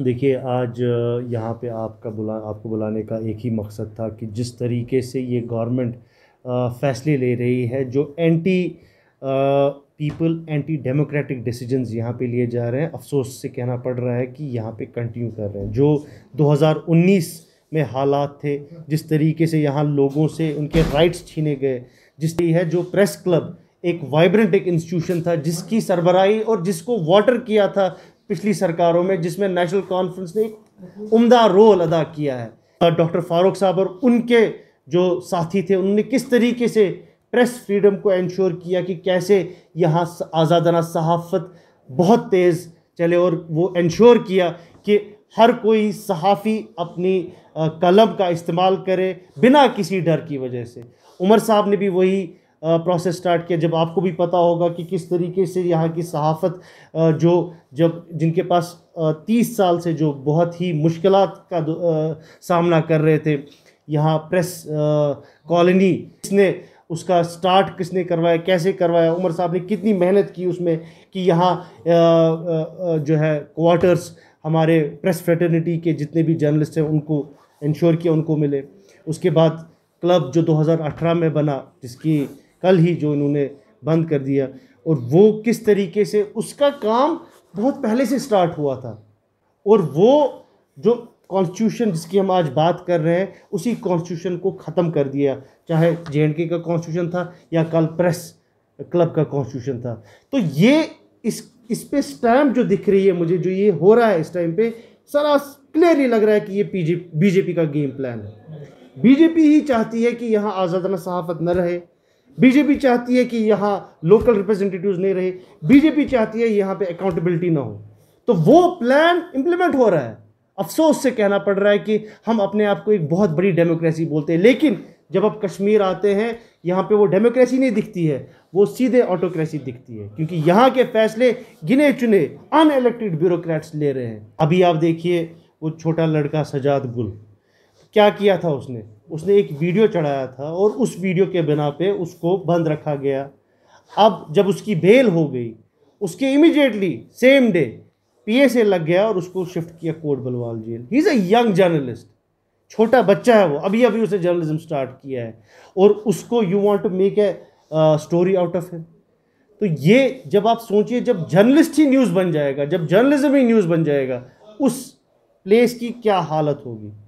देखिए आज यहाँ पे आपका बुला आपको बुलाने का एक ही मकसद था कि जिस तरीके से ये गवर्नमेंट फ़ैसले ले रही है जो anti people anti democratic decisions यहाँ पे लिए जा रहे हैं अफसोस से कहना पड़ रहा है कि यहाँ पे कंटिन्यू कर रहे हैं जो 2019 में हालात थे जिस तरीके से यहाँ लोगों से उनके राइट्स छीने गए जिस तरीके है जो प्रेस क्लब एक वाइब्रेंट एक इंस्टीट्यूशन था जिसकी सरबराही और जिसको वाटर किया था पिछली सरकारों में जिसमें नेशनल कॉन्फ्रेंस ने एक उम्दा रोल अदा किया है डॉक्टर फारूक साहब और उनके जो साथी थे उन्होंने किस तरीके से प्रेस फ्रीडम को इंश्योर किया कि कैसे यहाँ आज़ादाना सहाफ़त बहुत तेज़ चले और वो इंश्योर किया कि हर कोई सहाफ़ी अपनी कलम का इस्तेमाल करे बिना किसी डर की वजह से उमर साहब ने भी वही प्रोसेस स्टार्ट किया जब आपको भी पता होगा कि किस तरीके से यहाँ की सहाफ़त जो जब जिनके पास तीस साल से जो बहुत ही मुश्किल का सामना कर रहे थे यहाँ प्रेस कॉलोनी किसने उसका स्टार्ट किसने करवाया कैसे करवाया उमर साहब ने कितनी मेहनत की उसमें कि यहाँ जो है क्वार्टर्स हमारे प्रेस फ्रेटर्निटी के जितने भी जर्नलिस्ट हैं उनको इंश्योर किया उनको मिले उसके बाद क्लब जो 2018 में बना जिसकी कल ही जो इन्होंने बंद कर दिया और वो किस तरीके से उसका काम बहुत पहले से स्टार्ट हुआ था और वो जो कॉन्स्टिट्यूशन जिसकी हम आज बात कर रहे हैं उसी कॉन्स्टिट्यूशन को ख़त्म कर दिया चाहे जे का कॉन्स्टिट्यूशन था या कल प्रेस क्लब का कॉन्स्टिट्यूशन था तो ये इस इस पे स्टैम्प जो दिख रही है मुझे जो ये हो रहा है इस टाइम पे सारा क्लियरली लग रहा है कि ये बीजेपी बीजेपी का गेम प्लान है बीजेपी ही चाहती है कि यहाँ आज़ादाना सहाफ़त न रहे बीजेपी चाहती है कि यहाँ लोकल रिप्रेजेंटेटिव्स नहीं रहे बीजेपी चाहती है यहाँ पे अकाउंटेबिलिटी ना हो तो वो प्लान इंप्लीमेंट हो रहा है अफसोस से कहना पड़ रहा है कि हम अपने आप को एक बहुत बड़ी डेमोक्रेसी बोलते हैं लेकिन जब आप कश्मीर आते हैं यहाँ पे वो डेमोक्रेसी नहीं दिखती है वो सीधे ऑटोक्रेसी दिखती है क्योंकि यहाँ के फैसले गिने चुने अनइलेक्टेड ब्यूरोक्रेट्स ले रहे हैं अभी आप देखिए वो छोटा लड़का सजाद गुल क्या किया था उसने उसने एक वीडियो चढ़ाया था और उस वीडियो के बिना पे उसको बंद रखा गया अब जब उसकी बेल हो गई उसके इमीडिएटली सेम डे पीएसए लग गया और उसको शिफ्ट किया कोर्ट बलवाल जेल ही इज़ अ यंग जर्नलिस्ट छोटा बच्चा है वो अभी अभी उसने जर्नलिज्म स्टार्ट किया है और उसको you want to make a story out of him तो ये जब आप सोचिए जब जर्नलिस्ट ही न्यूज़ बन जाएगा जब जर्नलिज्म ही न्यूज़ बन जाएगा उस प्लेस की क्या हालत होगी